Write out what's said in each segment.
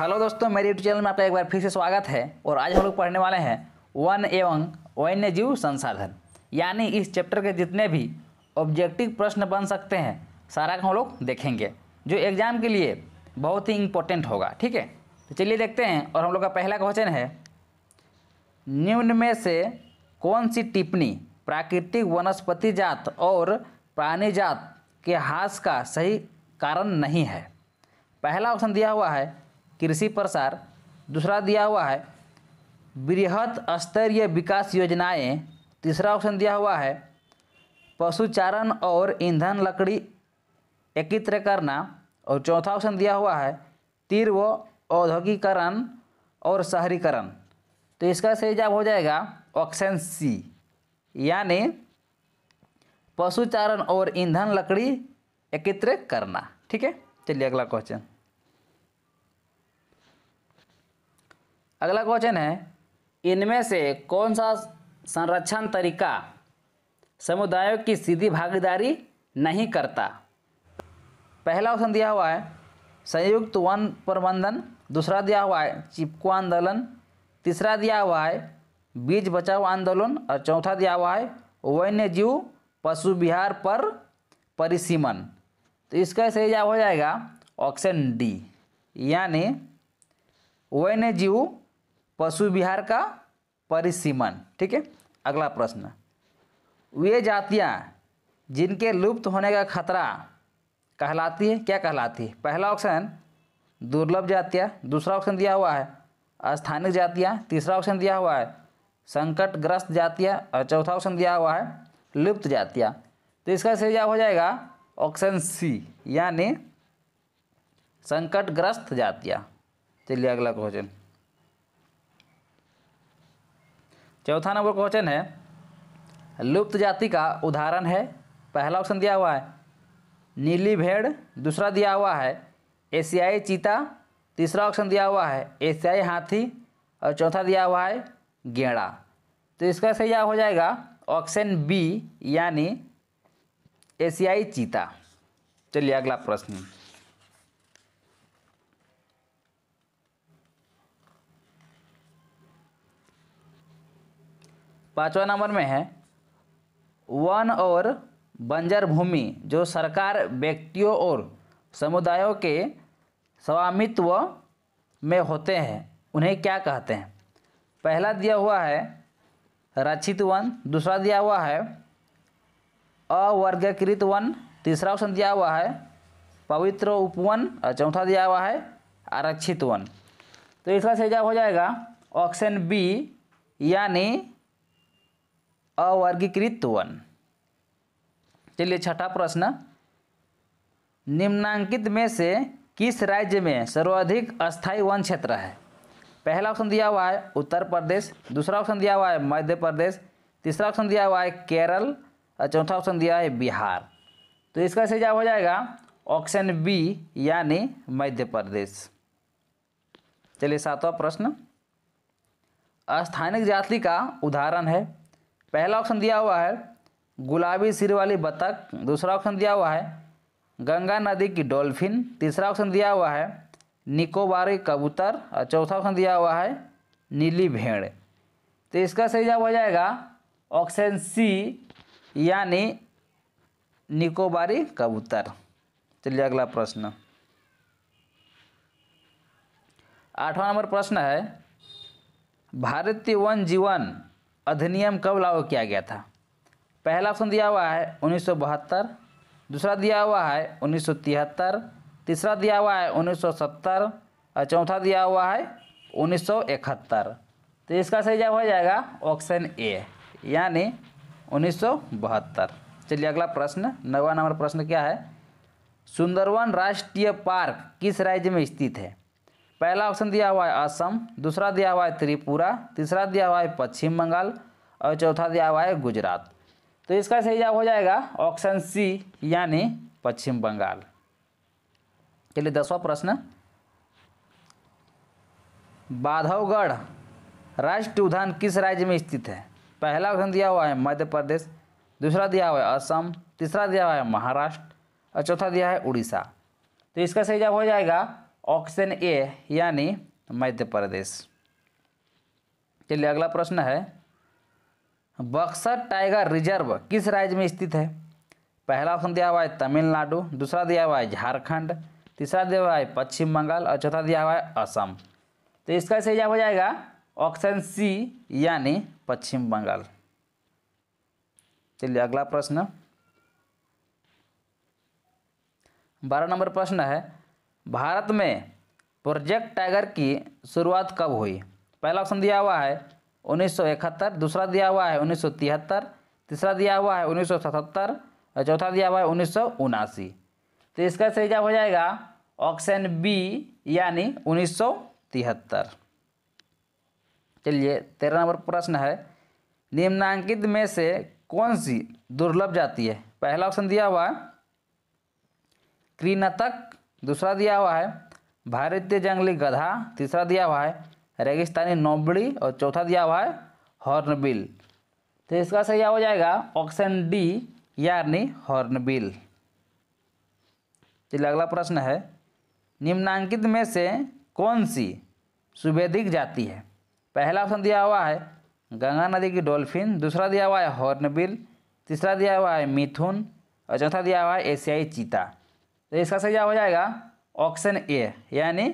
hello दोस्तों मेरे YouTube channel में आपका एक बार फिर से स्वागत है और आज हम लोग पढ़ने वाले हैं वन एवं वन्य जीव संसाधन यानी इस चैप्टर के जितने भी ऑब्जेक्टिव प्रश्न बन सकते हैं सारा का हम लोग देखेंगे जो एग्ज़ाम के लिए बहुत ही इम्पोर्टेंट होगा ठीक है तो चलिए देखते हैं और हम लोग का पहला क्वेश्चन है निम्न में से कौन सी टिप्पणी प्राकृतिक वनस्पति जात और प्राणी जात के हास का सही कारण नहीं है पहला ऑप्शन दिया हुआ है कृषि प्रसार दूसरा दिया हुआ है बृहद स्तरीय विकास योजनाएं तीसरा ऑप्शन दिया हुआ है पशुचारण और ईंधन लकड़ी एकत्र करना और चौथा ऑप्शन दिया हुआ है तीर व औद्योगिकरण और शहरीकरण तो इसका सही जवाब हो जाएगा ऑप्शन सी यानी पशुचारण और ईंधन लकड़ी एकत्र करना ठीक है चलिए अगला क्वेश्चन अगला क्वेश्चन है इनमें से कौन सा संरक्षण तरीका समुदायों की सीधी भागीदारी नहीं करता पहला ऑप्शन दिया हुआ है संयुक्त वन प्रबंधन दूसरा दिया हुआ है चिपको आंदोलन तीसरा दिया हुआ है बीज बचाओ आंदोलन और चौथा दिया हुआ है वन्य जीव पशु विहार पर परिसीमन तो इसका सही जवाब हो जाएगा ऑप्शन डी यानी वन्य जीव पशु विहार का परिसीमन ठीक है अगला प्रश्न वे जातियाँ जिनके लुप्त होने का खतरा कहलाती है क्या कहलाती है पहला ऑप्शन दुर्लभ जातियाँ दूसरा ऑप्शन दिया हुआ है स्थानिक जातियाँ तीसरा ऑप्शन दिया हुआ है संकटग्रस्त जातियाँ और चौथा ऑप्शन दिया हुआ है लुप्त जातियाँ तो इसका सही जवाब हो जाएगा ऑप्शन सी यानी संकटग्रस्त जातियाँ चलिए अगला क्वेश्चन चौथा नंबर क्वेश्चन है लुप्त जाति का उदाहरण है पहला ऑप्शन दिया हुआ है नीली भेड़ दूसरा दिया हुआ है एशियाई चीता तीसरा ऑप्शन दिया हुआ है एशियाई हाथी और चौथा दिया हुआ है गेड़ा तो इसका सही जवाब हो जाएगा ऑप्शन बी यानी एशियाई चीता चलिए अगला प्रश्न पाँचवा नंबर में है वन और बंजर भूमि जो सरकार व्यक्तियों और समुदायों के स्वामित्व में होते हैं उन्हें क्या कहते हैं पहला दिया हुआ है रक्षित वन दूसरा दिया हुआ है अवर्गीकृत वन तीसरा ऑप्शन दिया हुआ है पवित्र उपवन और चौथा दिया हुआ है आरक्षित वन तो इसका जवाब हो जाएगा ऑप्शन बी यानी अवर्गीकृत वन चलिए छठा प्रश्न निम्नांकित में से किस राज्य में सर्वाधिक अस्थायी वन क्षेत्र है पहला ऑप्शन दिया हुआ है उत्तर प्रदेश दूसरा ऑप्शन दिया हुआ है मध्य प्रदेश तीसरा ऑप्शन दिया हुआ है केरल और चौथा ऑप्शन दिया है बिहार तो इसका सही जवाब हो जाएगा ऑप्शन बी यानी मध्य प्रदेश चलिए सातवां प्रश्न स्थानिक जाति का उदाहरण है पहला ऑप्शन दिया हुआ है गुलाबी सिर वाली बतख दूसरा ऑप्शन दिया हुआ है गंगा नदी की डॉल्फिन तीसरा ऑप्शन दिया हुआ है निकोबारी कबूतर और चौथा ऑप्शन दिया हुआ है नीली भेड़ तो इसका सही जवाब हो जाएगा ऑप्शन सी यानी निकोबारी कबूतर चलिए अगला प्रश्न आठवां नंबर प्रश्न है भारतीय वन जीवन अधिनियम कब लागू किया गया था पहला ऑप्शन दिया हुआ है उन्नीस दूसरा दिया हुआ है उन्नीस तीसरा दिया हुआ है उन्नीस और चौथा दिया हुआ है उन्नीस तो इसका सही जवाब हो जाएगा ऑप्शन ए यानी उन्नीस चलिए अगला प्रश्न नवा नंबर प्रश्न क्या है सुंदरवन राष्ट्रीय पार्क किस राज्य में स्थित है पहला ऑप्शन दिया हुआ है असम दूसरा दिया हुआ है त्रिपुरा तीसरा दिया हुआ है पश्चिम बंगाल और चौथा दिया हुआ है गुजरात तो इसका सही जवाब हो जाएगा ऑप्शन सी यानी पश्चिम बंगाल चलिए दसवा प्रश्न बाधवगढ़ राष्ट्रीय उद्यान किस राज्य में स्थित है पहला ऑप्शन दिया हुआ है मध्य प्रदेश दूसरा दिया हुआ है असम तीसरा दिया हुआ है महाराष्ट्र और चौथा दिया है उड़ीसा तो इसका सही जवाब हो जाएगा ऑप्शन ए यानी मध्य प्रदेश चलिए अगला प्रश्न है बक्सर टाइगर रिजर्व किस राज्य में स्थित है पहला ऑप्शन दिया हुआ है तमिलनाडु दूसरा दिया हुआ है झारखंड तीसरा दिया हुआ है पश्चिम बंगाल और चौथा दिया हुआ है असम तो इसका सही जवाब हो जाएगा ऑप्शन सी यानी पश्चिम बंगाल चलिए अगला प्रश्न बारह नंबर प्रश्न है भारत में प्रोजेक्ट टाइगर की शुरुआत कब हुई पहला ऑप्शन दिया हुआ है 1971 दूसरा दिया हुआ है 1973 तीसरा दिया हुआ है 1977 और चौथा दिया हुआ है उन्नीस तो इसका सही जवाब हो जाएगा ऑप्शन बी यानी उन्नीस चलिए तेरह नंबर प्रश्न है निम्नांकित में से कौन सी दुर्लभ जाति है पहला ऑप्शन दिया हुआ क्रीनतक दूसरा दिया हुआ है भारतीय जंगली गधा तीसरा दिया हुआ है रेगिस्तानी नोबड़ी और चौथा दिया हुआ है हॉर्नबिल तो इसका सही हो जाएगा ऑप्शन डी यानी हॉर्नबिल चलिए अगला प्रश्न है निम्नांकित में से कौन सी सुवेदिक जाति है पहला ऑप्शन दिया हुआ है गंगा नदी की डॉल्फिन दूसरा दिया हुआ है हॉर्नबिल तीसरा दिया हुआ है मिथुन और चौथा दिया हुआ है एशियाई चीता तो इसका सही जवाब हो जाएगा ऑप्शन ए यानी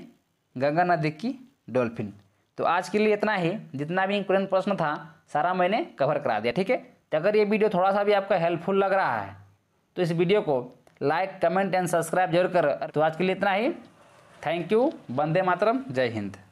गंगा नदी की डॉल्फिन तो आज के लिए इतना ही जितना भी इंपोर्टेंट प्रश्न था सारा मैंने कवर करा दिया ठीक है तो अगर ये वीडियो थोड़ा सा भी आपका हेल्पफुल लग रहा है तो इस वीडियो को लाइक कमेंट एंड सब्सक्राइब जरूर कर तो आज के लिए इतना ही थैंक यू वंदे मातरम जय हिंद